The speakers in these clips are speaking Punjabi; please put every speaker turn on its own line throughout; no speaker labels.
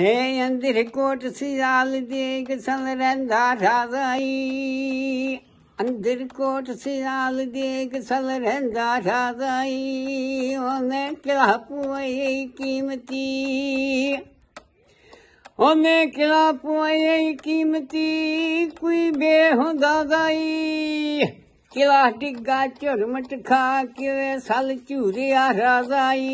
ਹੇ ਅੰਦਰ ਕੋਟ ਸਿਆਲ ਦੇ ਕਿਸਨ ਰਹਿੰਦਾ ਰਾਜ਼ਾਈ ਅੰਦਰ ਕੋਟ ਸਿਆਲ ਦੇ ਕਿਸਨ ਰਹਿੰਦਾ ਰਾਜ਼ਾਈ ਉਹਨੇ ਕਿਹਾ ਪੁਆਈ ਕੀਮਤੀ ਉਹਨੇ ਕਿਹਾ ਪੁਆਈ ਕੀਮਤੀ ਕੋਈ ਬੇਹੁੰਦਾ ਗਾਈ ਕਿਲਾ ਟਿੱਗਾ ਝੁਰਮਟ ਖਾ ਕੇ ਸਲ ਝੂਰਿਆ ਰਾਜ਼ਾਈ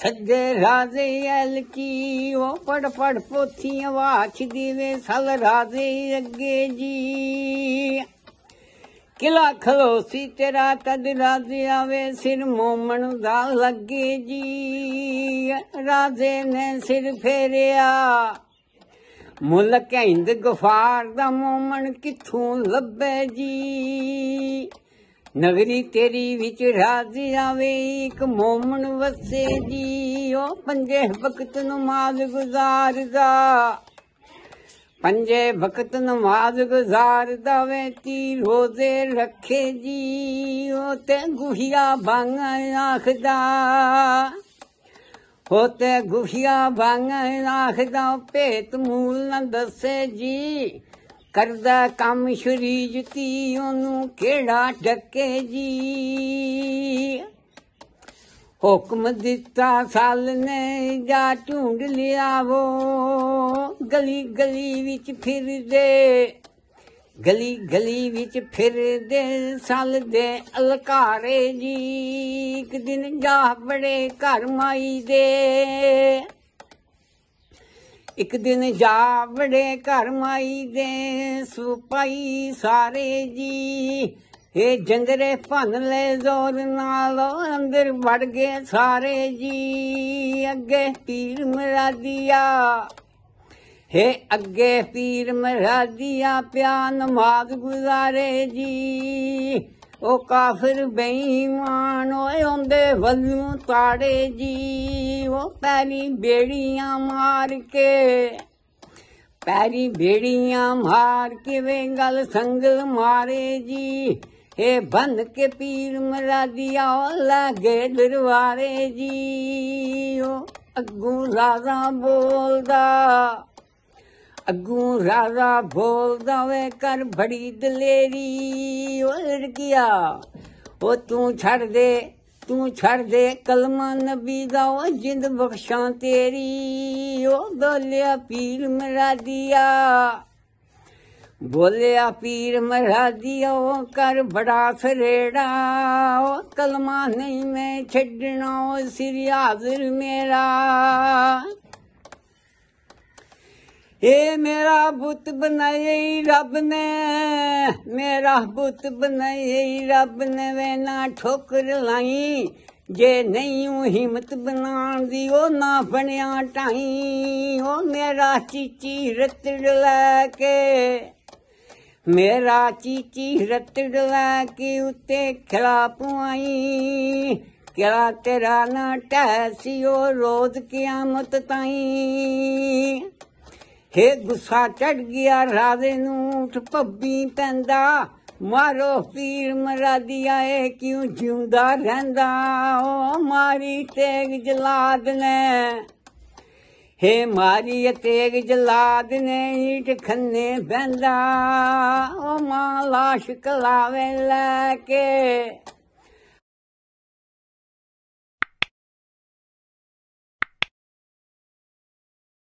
ਸੱਜੇ ਰਾਜ਼ੇ ਅਲ ਕੀ ਉਹ ਪੜ ਪੜ ਪੋਥੀਆਂ ਵਾਚ ਦੀਵੇ ਸਲ ਰਾਜ਼ੇ ਅੱਗੇ ਜੀ ਕਿਲਾ ਖਲੋ ਸੀ ਤੇਰਾ ਤਦ ਰਾਜ਼ੇ ਆਵੇ ਸਿਰ ਮੋਮਣ ਦਾ ਲੱਗੇ ਜੀ ਰਾਜ਼ੇ ਨੇ ਸਿਰ ਫੇਰਿਆ ਮੁਲਕ ਹਿੰਦ ਗਫਾਰ ਦਾ ਮੋਮਣ ਕਿੱਥੋਂ ਲੱਭੇ ਜੀ ਨਗਰੀ ਤੇਰੀ ਵਿੱਚ ਰਾਜ਼ੀ ਆਵੇ ਇੱਕ ਮੋਮਨ ਵਸੇ ਜੀ ਉਹ ਪੰਜੇ ਵਕਤ ਨਮਾਜ਼ ਗੁਜ਼ਾਰਦਾ ਪੰਜੇ ਵਕਤ ਨਮਾਜ਼ ਗੁਜ਼ਾਰਦਾ ਵੇ ਤੀ ਰੋਜ਼ੇ ਰੱਖੇ ਜੀ ਉਹ ਤੇ ਗੁਹੀਆ ਬੰਗ ਆਖਦਾ ਹੋਤੇ ਗੁਹੀਆ ਬੰਗ ਆਖਦਾ ਭੇਤ ਮੂਲ ਨਾ ਦੱਸੇ ਜੀ ਕਰਦਾ ਕੰਮ ਸ਼ਰੀ ਤੀ ਉਹਨੂੰ ਕਿਹੜਾ ਡੱਕੇ ਜੀ ਹੁਕਮ ਦਿੱਤਾ ਸਾਲ ਨੇ ਜਾ ਢੂੰਡ ਲਿਆਵੋ ਗਲੀ ਗਲੀ ਵਿੱਚ ਫਿਰਦੇ ਗਲੀ ਗਲੀ ਵਿੱਚ ਫਿਰਦੇ ਸਾਲ ਦੇ ਅਲਕਾਰੇ ਜੀ ਇੱਕ ਦਿਨ ਜਾ ਬੜੇ ਘਰ ਮਾਈ ਦੇ ਇੱਕ ਦਿਨ ਜਾ ਵੜੇ ਘਰ ਮਾਈ ਦੇ ਸੁਪਾਈ ਸਾਰੇ ਜੀ ਇਹ ਜੰਗਰੇ ਭੰਨ ਲੈ ਜ਼ੋਰ ਨਾਲ ਅੰਦਰ ਵੜ ਗਏ ਸਾਰੇ ਜੀ ਅੱਗੇ ਪੀਰ ਮਰਾਦੀਆ ਏ ਅੱਗੇ ਪੀਰ ਮਰਾਦੀਆ ਪਿਆਨ ਮਾਗ ਗੁਜ਼ਾਰੇ ਜੀ ਉਹ ਕਾਫਰ ਬੇਈਮਾਨ ਓਏ ਹੁੰਦੇ ਵੱਲੋਂ ਤਾੜੇ ਜੀ ਉਹ ਪੈਰੀ ਬੇੜੀਆਂ ਮਾਰ ਕੇ ਪੈਰੀ ਬੇੜੀਆਂ ਮਾਰ ਕੇ ਵੇਂਗਲ ਸੰਗ ਮਾਰੇ ਜੀ ਏ ਬੰਦ ਕੇ ਪੀਰ ਮਰਾਦੀਆ ਲਾਗੇ ਦਰਵਾਰੇ ਜੀ ਉਹ ਅੱਗੂ ਰਾਜ਼ਾ ਬੋਲਦਾ ਅਗੂ ਰਾਜਾ ਬੋਲਦਾ ਵੇ ਕਰ ਬੜੀ ਦਲੇਰੀ ਓ ਗਿਆ ਓ ਤੂੰ ਛੱਡ ਦੇ ਤੂੰ ਛੱਡ ਦੇ ਕਲਮਾ ਨਬੀ ਦਾ ਉਹ ਜਿੰਦ ਬਖਸ਼ਾਂ ਤੇਰੀ ਓ ਬੋਲਿਆ ਪੀਰ ਮਰਾ ਦਿਆ ਬੋਲਿਆ ਪੀਰ ਮਰਾ ਦਿਓ ਕਰ ਬੜਾ ਫਰੇੜਾ ਉਹ ਕਲਮਾ ਨਹੀਂ ਮੈਂ ਛੱਡਣਾ ਸਿਰ ਹਾਜ਼ਰ ਮੇਰਾ ਇਹ ਮੇਰਾ ਬੁੱਤ ਬਣਾਈ ਰੱਬ ਨੇ ਮੇਰਾ ਬੁੱਤ ਬਣਾਈ ਰੱਬ ਨੇ ਨਾ ਠੋਕਰ ਲਾਈ ਜੇ ਨਹੀਂ ਉਹ ਹਿੰਮਤ ਬਣਾਉਣ ਦੀ ਉਹ ਨਾ ਬਣਿਆ ਟਾਈ ਉਹ ਮੇਰਾ ਚੀਚੀ ਰਤੜ ਲੈ ਕੇ ਮੇਰਾ ਚੀਚੀ ਰਤੜ ਲੈ ਕੇ ਉੱਤੇ ਖਿਲਾ ਪੁਆਈ ਕਿਹੜਾ ਤੇਰਾ ਨਾ ਟੈਸੀ ਉਹ ਰੋਜ਼ ਕਿਆਮਤ ਤਾਈ ਹੇ ਗੁੱਸਾ ਚੜ ਗਿਆ ਰਾਜੇ ਨੂੰ ਪੱਬੀ ਪੈਂਦਾ ਮਾਰੋ ਪੀਰ ਦਿਆ ਏ ਕਿਉਂ ਜਿਉਂਦਾ ਰਹਿੰਦਾ ਓ ਮਾਰੀ ਤੇਗ ਜਲਾਦ ਨੇ ਹੇ ਮਾਰੀ ਤੇਗ ਜਲਾਦ ਨੇ ਈਟ ਖੰਨੇ ਬੈਂਦਾ ਓ ਮਾਂ ਲਾਸ਼ ਕਲਾਵੇ ਲੈ ਕੇ